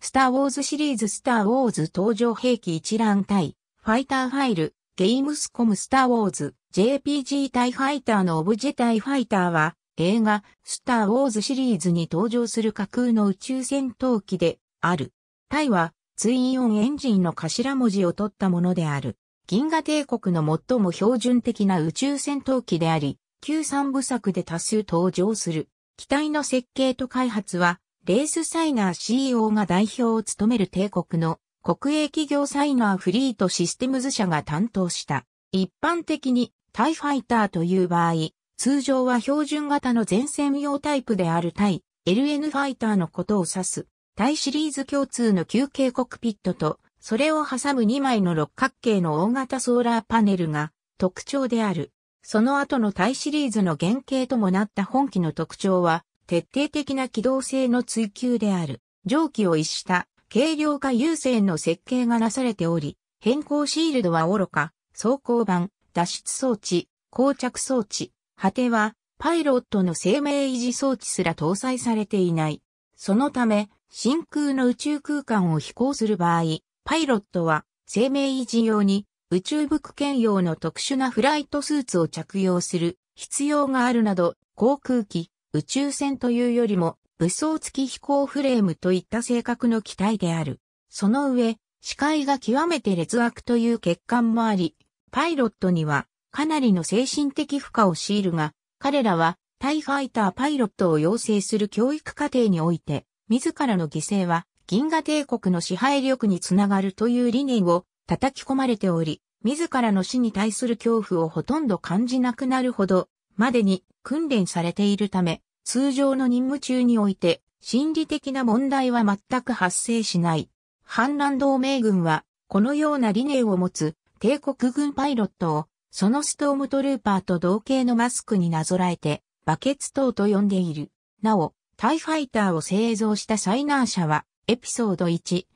スター・ウォーズシリーズスター・ウォーズ登場兵器一覧対、ファイターファイル、ゲームスコムスター・ウォーズ、JPG 対ファイターのオブジェ対ファイターは、映画、スター・ウォーズシリーズに登場する架空の宇宙戦闘機で、ある。対は、ツインオンエンジンの頭文字を取ったものである。銀河帝国の最も標準的な宇宙戦闘機であり、旧三部作で多数登場する。機体の設計と開発は、レースサイナー CEO が代表を務める帝国の国営企業サイナーフリートシステムズ社が担当した。一般的にタイファイターという場合、通常は標準型の前線用タイプであるタイ LN ファイターのことを指す。タイシリーズ共通の休憩コックピットと、それを挟む2枚の六角形の大型ソーラーパネルが特徴である。その後のタイシリーズの原型ともなった本機の特徴は、徹底的な機動性の追求である。蒸気を逸した軽量化優先の設計がなされており、変更シールドは愚か、走行板、脱出装置、膠着装置、果ては、パイロットの生命維持装置すら搭載されていない。そのため、真空の宇宙空間を飛行する場合、パイロットは生命維持用に宇宙服兼用の特殊なフライトスーツを着用する必要があるなど、航空機、宇宙船というよりも、武装付き飛行フレームといった性格の機体である。その上、視界が極めて劣悪という欠陥もあり、パイロットにはかなりの精神的負荷を強いるが、彼らはタイファイターパイロットを養成する教育課程において、自らの犠牲は銀河帝国の支配力につながるという理念を叩き込まれており、自らの死に対する恐怖をほとんど感じなくなるほどまでに訓練されているため、通常の任務中において、心理的な問題は全く発生しない。反乱同盟軍は、このような理念を持つ帝国軍パイロットを、そのストームトルーパーと同型のマスクになぞらえて、バケツ等と呼んでいる。なお、タイファイターを製造したサイナー社は、エピソード1、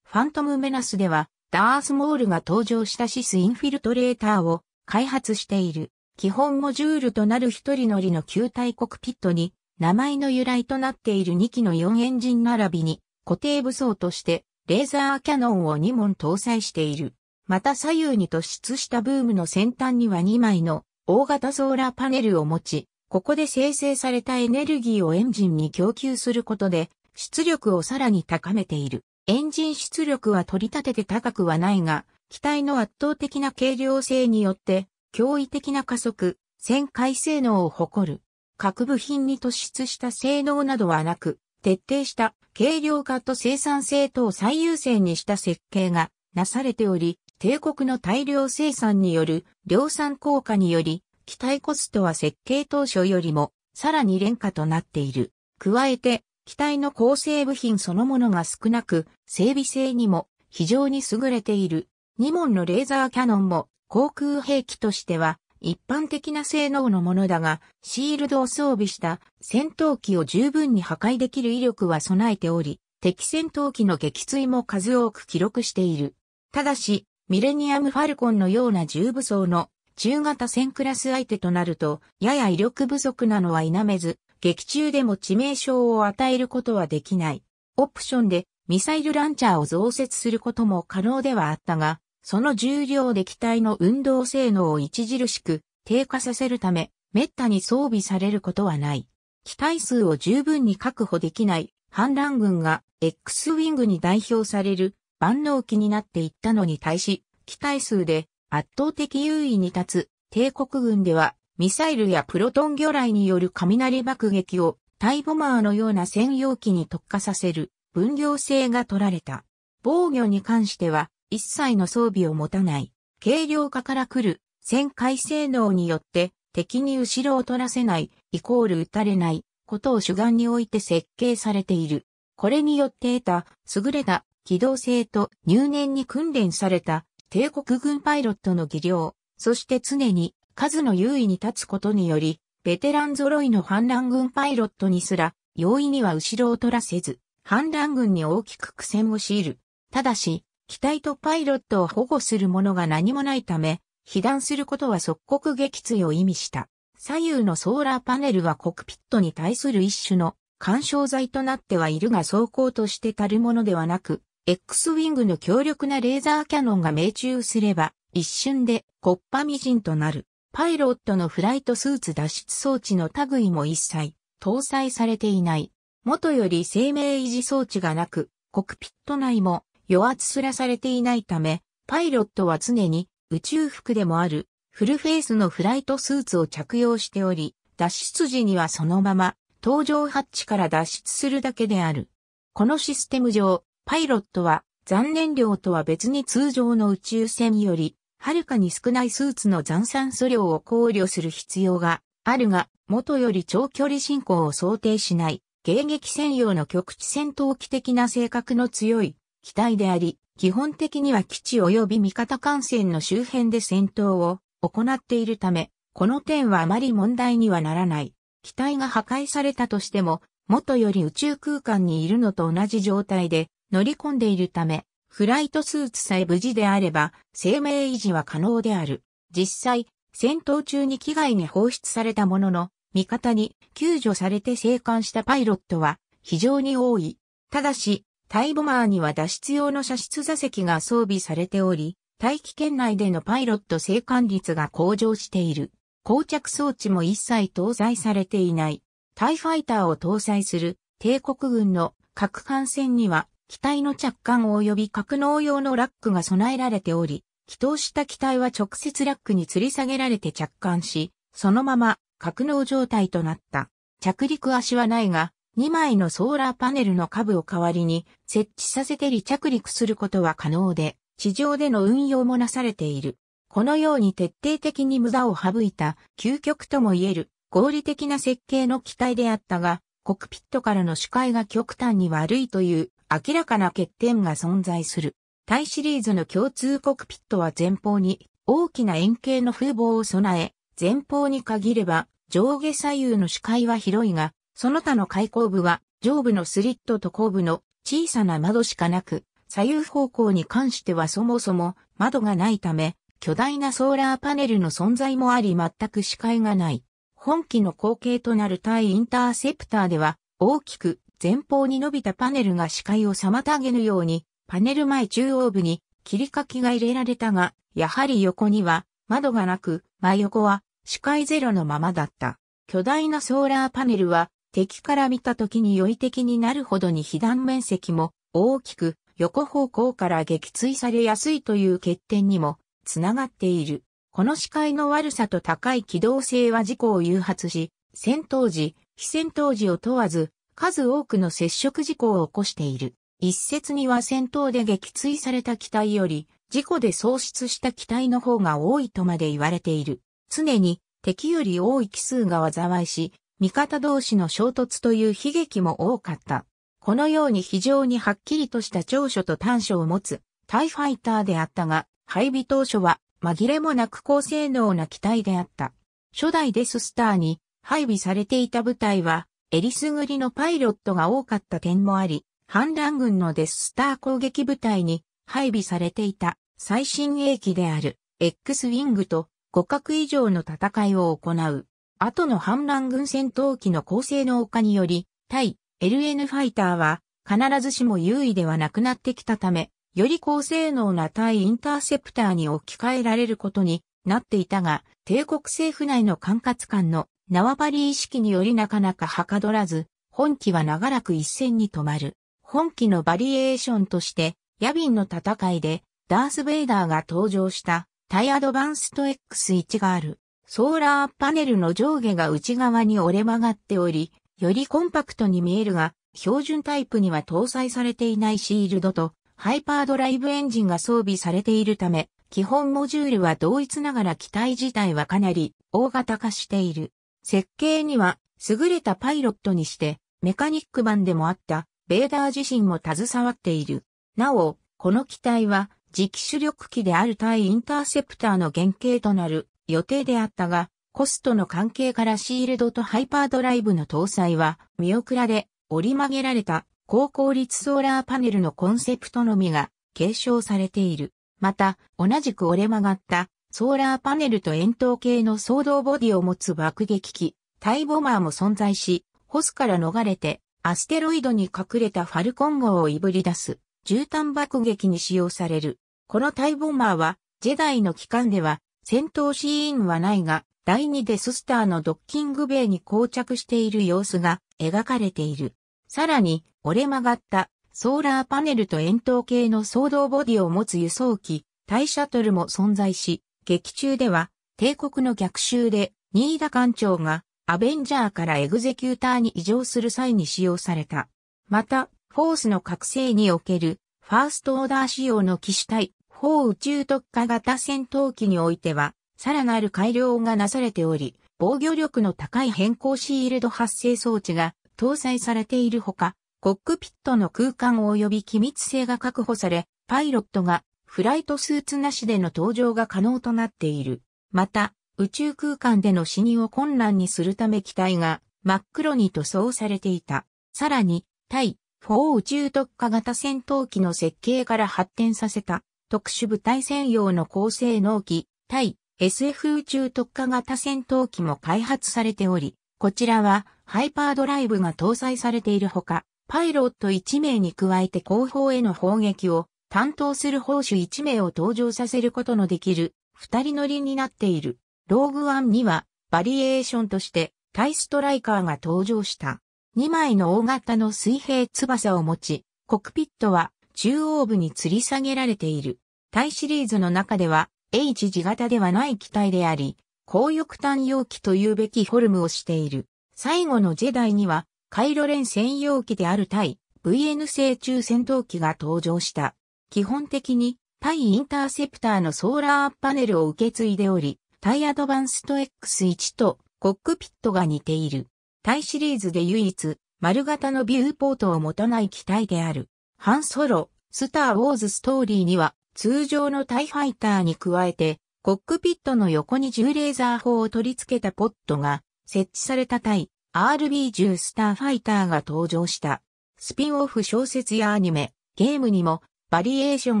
ファントムメナスでは、ダースモールが登場したシスインフィルトレーターを開発している。基本モジュールとなる一人乗りの球体コクピットに、名前の由来となっている2機の4エンジン並びに、固定武装として、レーザーキャノンを2門搭載している。また左右に突出したブームの先端には2枚の大型ソーラーパネルを持ち、ここで生成されたエネルギーをエンジンに供給することで、出力をさらに高めている。エンジン出力は取り立てて高くはないが、機体の圧倒的な軽量性によって驚異的な加速、旋回性能を誇る。各部品に突出した性能などはなく、徹底した軽量化と生産性等を最優先にした設計がなされており、帝国の大量生産による量産効果により、機体コストは設計当初よりもさらに廉価となっている。加えて、機体の構成部品そのものが少なく、整備性にも非常に優れている。2門のレーザーキャノンも航空兵器としては一般的な性能のものだが、シールドを装備した戦闘機を十分に破壊できる威力は備えており、敵戦闘機の撃墜も数多く記録している。ただし、ミレニアムファルコンのような重武装の中型戦クラス相手となると、やや威力不足なのは否めず、劇中でも致命傷を与えることはできない。オプションでミサイルランチャーを増設することも可能ではあったが、その重量で機体の運動性能を著しく低下させるため、滅多に装備されることはない。機体数を十分に確保できない反乱軍が X ウィングに代表される万能機になっていったのに対し、機体数で圧倒的優位に立つ帝国軍ではミサイルやプロトン魚雷による雷爆撃をタイボマーのような専用機に特化させる分業性が取られた。防御に関しては一切の装備を持たない、軽量化から来る、旋回性能によって、敵に後ろを取らせない、イコール撃たれない、ことを主眼において設計されている。これによって得た、優れた、機動性と入念に訓練された、帝国軍パイロットの技量、そして常に、数の優位に立つことにより、ベテラン揃いの反乱軍パイロットにすら、容易には後ろを取らせず、反乱軍に大きく苦戦を強いる。ただし、機体とパイロットを保護するものが何もないため、被弾することは即刻撃墜を意味した。左右のソーラーパネルはコクピットに対する一種の干渉剤となってはいるが走行として足るものではなく、X ウィングの強力なレーザーキャノンが命中すれば、一瞬でコッパミジンとなる。パイロットのフライトスーツ脱出装置の類も一切搭載されていない。元より生命維持装置がなく、コクピット内も与圧すらされていないため、パイロットは常に宇宙服でもあるフルフェイスのフライトスーツを着用しており、脱出時にはそのまま搭乗ハッチから脱出するだけである。このシステム上、パイロットは残念量とは別に通常の宇宙船より、はるかに少ないスーツの残酸素量を考慮する必要があるが、元より長距離進行を想定しない、迎撃専用の局地戦闘機的な性格の強い機体であり、基本的には基地及び味方艦船の周辺で戦闘を行っているため、この点はあまり問題にはならない。機体が破壊されたとしても、元より宇宙空間にいるのと同じ状態で乗り込んでいるため、フライトスーツさえ無事であれば、生命維持は可能である。実際、戦闘中に機外に放出されたものの、味方に救助されて生還したパイロットは非常に多い。ただし、タイボマーには脱出用の射出座席が装備されており、大気圏内でのパイロット生還率が向上している。膠着装置も一切搭載されていない。タイファイターを搭載する帝国軍の核艦船には機体の着艦及び格納用のラックが備えられており、起動した機体は直接ラックに吊り下げられて着艦し、そのまま格納状態となった。着陸足はないが、2枚のソーラーパネルの下部を代わりに設置させて離着陸することは可能で、地上での運用もなされている。このように徹底的に無駄を省いた究極とも言える合理的な設計の機体であったが、コクピットからの視界が極端に悪いという明らかな欠点が存在する。タイシリーズの共通コクピットは前方に大きな円形の風防を備え、前方に限れば上下左右の視界は広いが、その他の開口部は上部のスリットと後部の小さな窓しかなく、左右方向に関してはそもそも窓がないため、巨大なソーラーパネルの存在もあり全く視界がない。本機の後継となる対インターセプターでは、大きく前方に伸びたパネルが視界を妨げぬように、パネル前中央部に切り欠きが入れられたが、やはり横には窓がなく、真横は視界ゼロのままだった。巨大なソーラーパネルは敵から見た時に良い敵になるほどに被弾面積も大きく横方向から撃墜されやすいという欠点にもつながっている。この視界の悪さと高い機動性は事故を誘発し、戦闘時、非戦闘時を問わず、数多くの接触事故を起こしている。一説には戦闘で撃墜された機体より、事故で喪失した機体の方が多いとまで言われている。常に敵より多い奇数が災いし、味方同士の衝突という悲劇も多かった。このように非常にはっきりとした長所と短所を持つタイファイターであったが、配備当初は紛れもなく高性能な機体であった。初代デススターに配備されていた部隊は、エリスグリのパイロットが多かった点もあり、反乱軍のデススター攻撃部隊に配備されていた最新鋭機である X ウィングと互角以上の戦いを行う。後の反乱軍戦闘機の高性能化により、対 LN ファイターは必ずしも優位ではなくなってきたため、より高性能な対インターセプターに置き換えられることになっていたが、帝国政府内の管轄官の縄張り意識によりなかなかはかどらず、本機は長らく一戦に止まる。本機のバリエーションとして、ヤビンの戦いで、ダース・ベイダーが登場した、タイアドバンスト X1 がある。ソーラーパネルの上下が内側に折れ曲がっており、よりコンパクトに見えるが、標準タイプには搭載されていないシールドとハイパードライブエンジンが装備されているため、基本モジュールは同一ながら機体自体はかなり大型化している。設計には優れたパイロットにしてメカニック版でもあったベーダー自身も携わっている。なお、この機体は磁気主力機である対インターセプターの原型となる予定であったが、コストの関係からシールドとハイパードライブの搭載は見送られ、折り曲げられた高効率ソーラーパネルのコンセプトのみが継承されている。また、同じく折れ曲がったソーラーパネルと円筒形の騒動ボディを持つ爆撃機、タイボマーも存在し、ホスから逃れて、アステロイドに隠れたファルコン号をいぶり出す、絨毯爆撃に使用される。このタイボマーは、ジェダイの機関では、戦闘シーンはないが、第二でススターのドッキングベイに膠着している様子が描かれている。さらに、折れ曲がったソーラーパネルと円筒形の騒動ボディを持つ輸送機、タイシャトルも存在し、劇中では帝国の逆襲で新田艦長がアベンジャーからエグゼキューターに移乗する際に使用された。また、フォースの覚醒におけるファーストオーダー仕様の騎士隊砲宇宙特化型戦闘機においては、さらなる改良がなされており、防御力の高い変更シールド発生装置が搭載されているほか、コックピットの空間及び機密性が確保され、パイロットがフライトスーツなしでの搭乗が可能となっている。また、宇宙空間での死にを困難にするため機体が真っ黒に塗装されていた。さらに、対、フォー宇宙特化型戦闘機の設計から発展させた特殊部隊専用の高性能機、対 SF 宇宙特化型戦闘機も開発されており、こちらはハイパードライブが搭載されているほか、パイロット1名に加えて後方への砲撃を担当する砲手1名を登場させることのできる2人乗りになっている。ローグワンにはバリエーションとしてタイストライカーが登場した。2枚の大型の水平翼を持ち、コクピットは中央部に吊り下げられている。タイシリーズの中では H 字型ではない機体であり、高翼端容器というべきフォルムをしている。最後のジェダイには、カイロレン専用機である対 VN 製中戦闘機が登場した。基本的に対インターセプターのソーラーパネルを受け継いでおり、対アドバンスト X1 とコックピットが似ている。対シリーズで唯一、丸型のビューポートを持たない機体である。ハンソロ、スター・ウォーズ・ストーリーには、通常のタイファイターに加えて、コックピットの横に重レーザー砲を取り付けたポットが設置されたタイ、RB10 スターファイターが登場した。スピンオフ小説やアニメ、ゲームにもバリエーション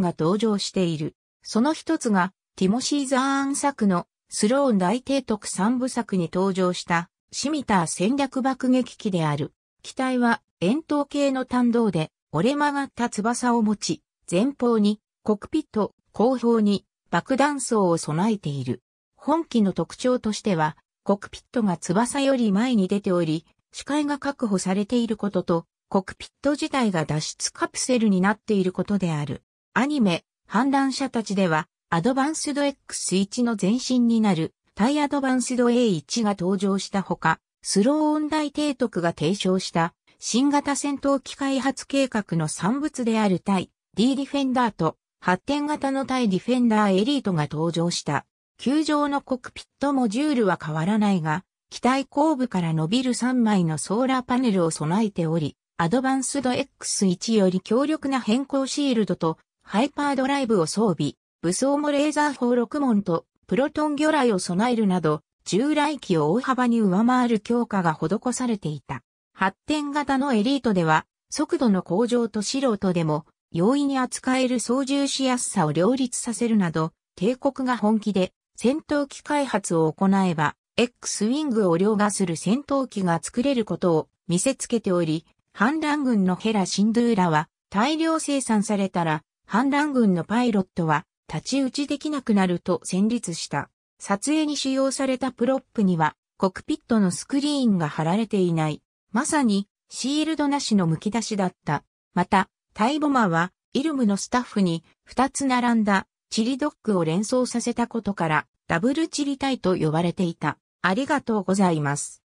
が登場している。その一つが、ティモシー・ザーン作のスローン大提督三部作に登場したシミター戦略爆撃機である。機体は円筒形の弾道で折れ曲がった翼を持ち、前方に、コクピット、後方に、爆弾層を備えている。本機の特徴としては、コクピットが翼より前に出ており、視界が確保されていることと、コクピット自体が脱出カプセルになっていることである。アニメ、反乱者たちでは、アドバンスド X1 の前身になる、タイアドバンスド A1 が登場したほか、スローオン大提督が提唱した、新型戦闘機開発計画の産物である対 D ディフェンダーと発展型の対ディフェンダーエリートが登場した。球場のコクピットモジュールは変わらないが、機体後部から伸びる3枚のソーラーパネルを備えており、アドバンスド X1 より強力な変更シールドとハイパードライブを装備、武装もレーザー砲6門とプロトン魚雷を備えるなど、従来機を大幅に上回る強化が施されていた。発展型のエリートでは、速度の向上と素人でも、容易に扱える操縦しやすさを両立させるなど、帝国が本気で戦闘機開発を行えば、X ウィングを凌駕する戦闘機が作れることを見せつけており、反乱軍のヘラ・シンドゥーラは大量生産されたら、反乱軍のパイロットは立ち打ちできなくなると戦慄した。撮影に使用されたプロップには、コクピットのスクリーンが貼られていない。まさにシールドなしの剥き出しだった。また、タイボマはイルムのスタッフに2つ並んだチリドッグを連想させたことからダブルチリタイと呼ばれていた。ありがとうございます。